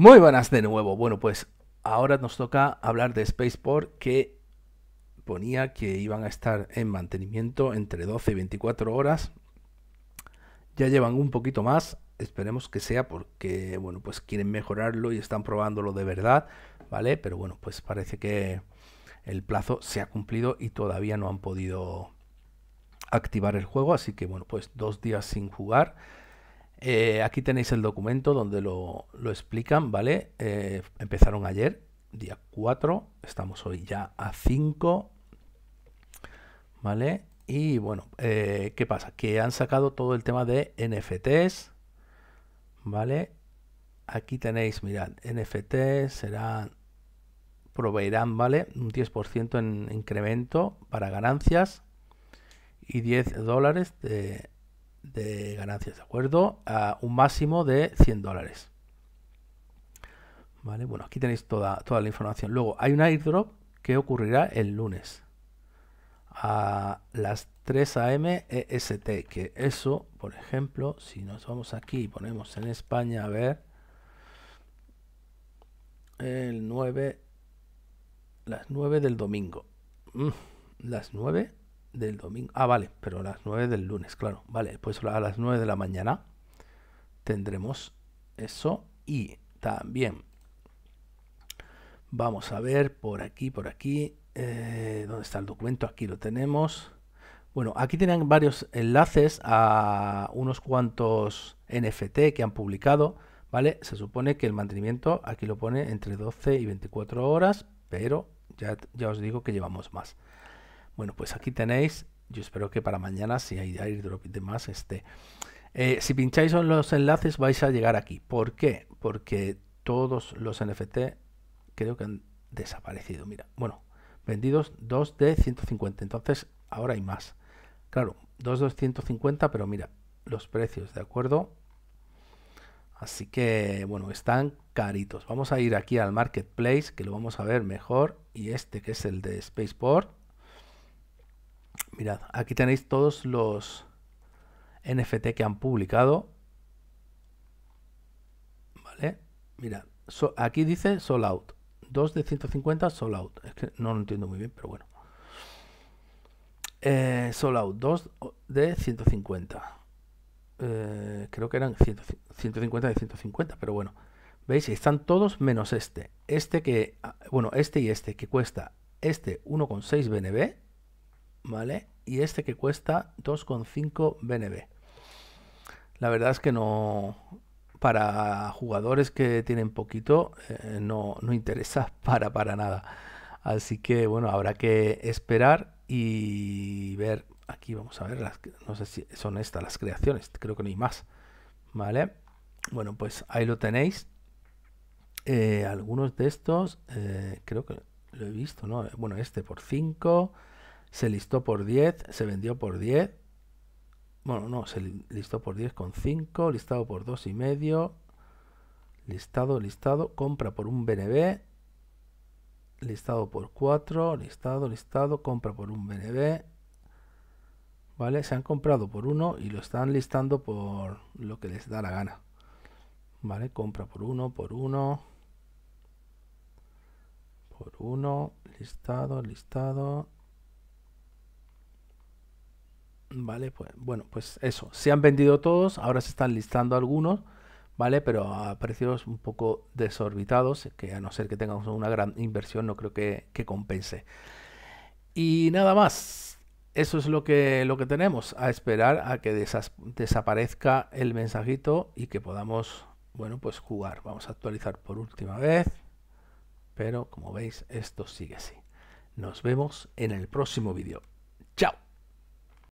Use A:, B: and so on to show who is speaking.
A: Muy buenas de nuevo. Bueno, pues ahora nos toca hablar de Spaceport que ponía que iban a estar en mantenimiento entre 12 y 24 horas. Ya llevan un poquito más. Esperemos que sea porque, bueno, pues quieren mejorarlo y están probándolo de verdad, ¿vale? Pero bueno, pues parece que el plazo se ha cumplido y todavía no han podido activar el juego. Así que, bueno, pues dos días sin jugar eh, aquí tenéis el documento donde lo, explican, ¿vale? Eh, empezaron ayer, día 4, estamos hoy ya a 5, ¿vale? Y bueno, eh, ¿qué pasa? Que han sacado todo el tema de NFTs, ¿vale? Aquí tenéis, mirad, NFTs serán, proveerán, ¿vale? Un 10% en incremento para ganancias y 10 dólares de de ganancias, ¿de acuerdo? A un máximo de 100 dólares. Vale, bueno, aquí tenéis toda, toda la información. Luego hay un airdrop que ocurrirá el lunes a las 3 a.m. EST, que eso, por ejemplo, si nos vamos aquí y ponemos en España, a ver, el 9, las 9 del domingo. Mm, las 9 del domingo. Ah, vale, pero a las 9 del lunes, claro. Vale, pues a las 9 de la mañana tendremos eso. Y también vamos a ver por aquí, por aquí. Eh, ¿Dónde está el documento? Aquí lo tenemos. Bueno, aquí tienen varios enlaces a unos cuantos NFT que han publicado. ¿Vale? Se supone que el mantenimiento aquí lo pone entre 12 y 24 horas, pero ya, ya os digo que llevamos más. Bueno, pues aquí tenéis, yo espero que para mañana, si hay airdrop y demás, esté. Eh, si pincháis en los enlaces vais a llegar aquí. ¿Por qué? Porque todos los NFT creo que han desaparecido. Mira, bueno, vendidos 2 de 150, entonces ahora hay más. Claro, 2 d 150, pero mira, los precios, ¿de acuerdo? Así que, bueno, están caritos. Vamos a ir aquí al marketplace, que lo vamos a ver mejor. Y este que es el de Spaceport. Mirad, aquí tenéis todos los NFT que han publicado. ¿Vale? Mirad, aquí dice sold out. 2 de 150 sold out. Es que no lo entiendo muy bien, pero bueno. Eh, out, 2 de 150. Eh, creo que eran 150 de 150, pero bueno. ¿Veis? Están todos menos este. Este que, ah, bueno, este y este que cuesta este 1,6 BNB ¿vale? Y este que cuesta 2,5 BNB. La verdad es que no... Para jugadores que tienen poquito, eh, no, no interesa para, para nada. Así que bueno, habrá que esperar y ver. Aquí vamos a ver, las, no sé si son estas las creaciones, creo que no hay más. ¿Vale? Bueno, pues ahí lo tenéis. Eh, algunos de estos, eh, creo que lo he visto, ¿no? Bueno, este por 5 se listó por 10, se vendió por 10. Bueno, no, se listó por 10 con 5, listado por 2,5, y medio, listado, listado, compra por un BNB, listado por 4, listado, listado, compra por un BNB. ¿Vale? Se han comprado por uno y lo están listando por lo que les da la gana. ¿Vale? Compra por uno, por uno, por uno, listado, listado, Vale, pues bueno, pues eso. Se han vendido todos, ahora se están listando algunos, ¿vale? Pero a precios un poco desorbitados, que a no ser que tengamos una gran inversión, no creo que, compense. Y nada más. Eso es lo que, lo que tenemos, a esperar a que desaparezca el mensajito y que podamos, bueno, pues jugar. Vamos a actualizar por última vez, pero como veis, esto sigue así. Nos vemos en el próximo vídeo. ¡Chao!